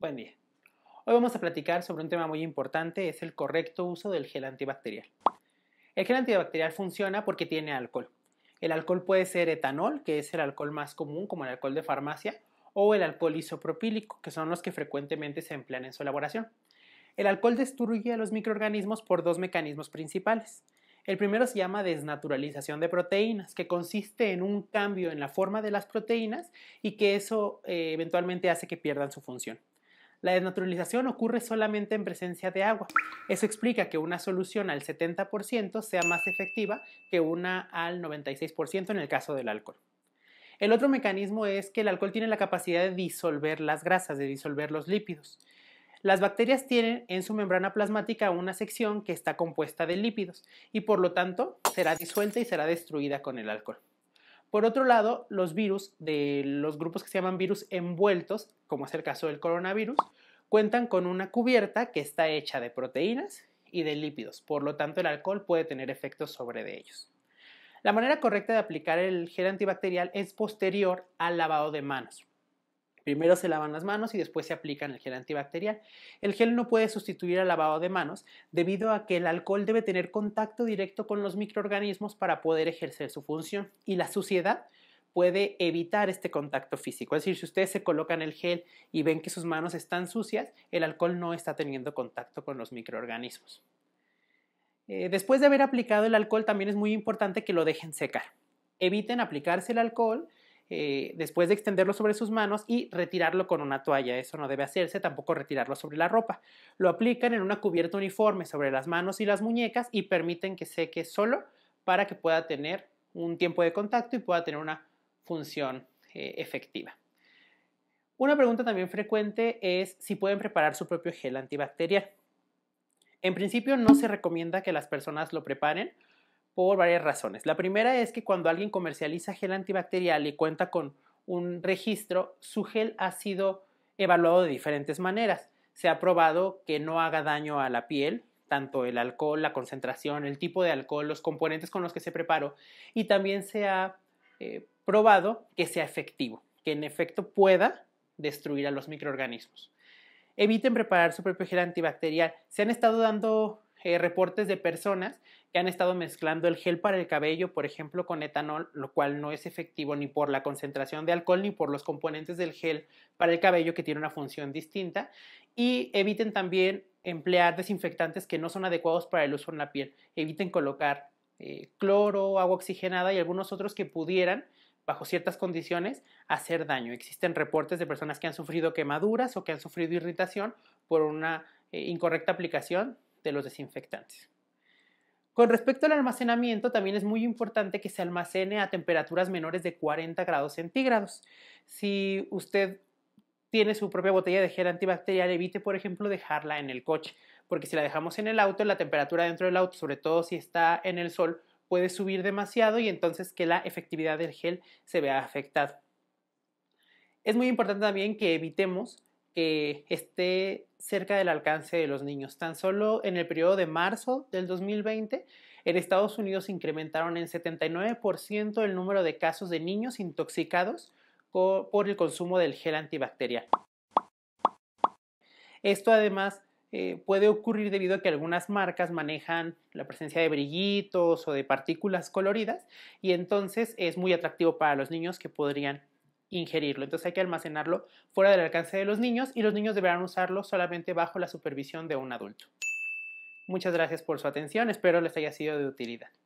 Buen día. Hoy vamos a platicar sobre un tema muy importante, es el correcto uso del gel antibacterial. El gel antibacterial funciona porque tiene alcohol. El alcohol puede ser etanol, que es el alcohol más común como el alcohol de farmacia, o el alcohol isopropílico, que son los que frecuentemente se emplean en su elaboración. El alcohol destruye a los microorganismos por dos mecanismos principales. El primero se llama desnaturalización de proteínas, que consiste en un cambio en la forma de las proteínas y que eso eh, eventualmente hace que pierdan su función. La desnaturalización ocurre solamente en presencia de agua. Eso explica que una solución al 70% sea más efectiva que una al 96% en el caso del alcohol. El otro mecanismo es que el alcohol tiene la capacidad de disolver las grasas, de disolver los lípidos. Las bacterias tienen en su membrana plasmática una sección que está compuesta de lípidos y por lo tanto será disuelta y será destruida con el alcohol. Por otro lado, los virus de los grupos que se llaman virus envueltos, como es el caso del coronavirus, cuentan con una cubierta que está hecha de proteínas y de lípidos, por lo tanto el alcohol puede tener efectos sobre de ellos. La manera correcta de aplicar el gel antibacterial es posterior al lavado de manos, Primero se lavan las manos y después se aplican el gel antibacterial. El gel no puede sustituir al lavado de manos debido a que el alcohol debe tener contacto directo con los microorganismos para poder ejercer su función y la suciedad puede evitar este contacto físico. Es decir, si ustedes se colocan el gel y ven que sus manos están sucias, el alcohol no está teniendo contacto con los microorganismos. Eh, después de haber aplicado el alcohol, también es muy importante que lo dejen secar. Eviten aplicarse el alcohol eh, después de extenderlo sobre sus manos y retirarlo con una toalla. Eso no debe hacerse, tampoco retirarlo sobre la ropa. Lo aplican en una cubierta uniforme sobre las manos y las muñecas y permiten que seque solo para que pueda tener un tiempo de contacto y pueda tener una función eh, efectiva. Una pregunta también frecuente es si pueden preparar su propio gel antibacterial. En principio no se recomienda que las personas lo preparen por varias razones. La primera es que cuando alguien comercializa gel antibacterial y cuenta con un registro, su gel ha sido evaluado de diferentes maneras. Se ha probado que no haga daño a la piel, tanto el alcohol, la concentración, el tipo de alcohol, los componentes con los que se preparó, y también se ha eh, probado que sea efectivo, que en efecto pueda destruir a los microorganismos. Eviten preparar su propio gel antibacterial. Se han estado dando eh, reportes de personas que han estado mezclando el gel para el cabello, por ejemplo, con etanol, lo cual no es efectivo ni por la concentración de alcohol ni por los componentes del gel para el cabello que tiene una función distinta. Y eviten también emplear desinfectantes que no son adecuados para el uso en la piel. Eviten colocar eh, cloro, agua oxigenada y algunos otros que pudieran bajo ciertas condiciones, hacer daño. Existen reportes de personas que han sufrido quemaduras o que han sufrido irritación por una eh, incorrecta aplicación de los desinfectantes. Con respecto al almacenamiento, también es muy importante que se almacene a temperaturas menores de 40 grados centígrados. Si usted tiene su propia botella de gel antibacterial, evite, por ejemplo, dejarla en el coche, porque si la dejamos en el auto, la temperatura dentro del auto, sobre todo si está en el sol, puede subir demasiado y entonces que la efectividad del gel se vea afectada. Es muy importante también que evitemos esté cerca del alcance de los niños. Tan solo en el periodo de marzo del 2020, en Estados Unidos incrementaron en 79% el número de casos de niños intoxicados por el consumo del gel antibacterial. Esto además eh, puede ocurrir debido a que algunas marcas manejan la presencia de brillitos o de partículas coloridas y entonces es muy atractivo para los niños que podrían ingerirlo. Entonces hay que almacenarlo fuera del alcance de los niños y los niños deberán usarlo solamente bajo la supervisión de un adulto. Muchas gracias por su atención, espero les haya sido de utilidad.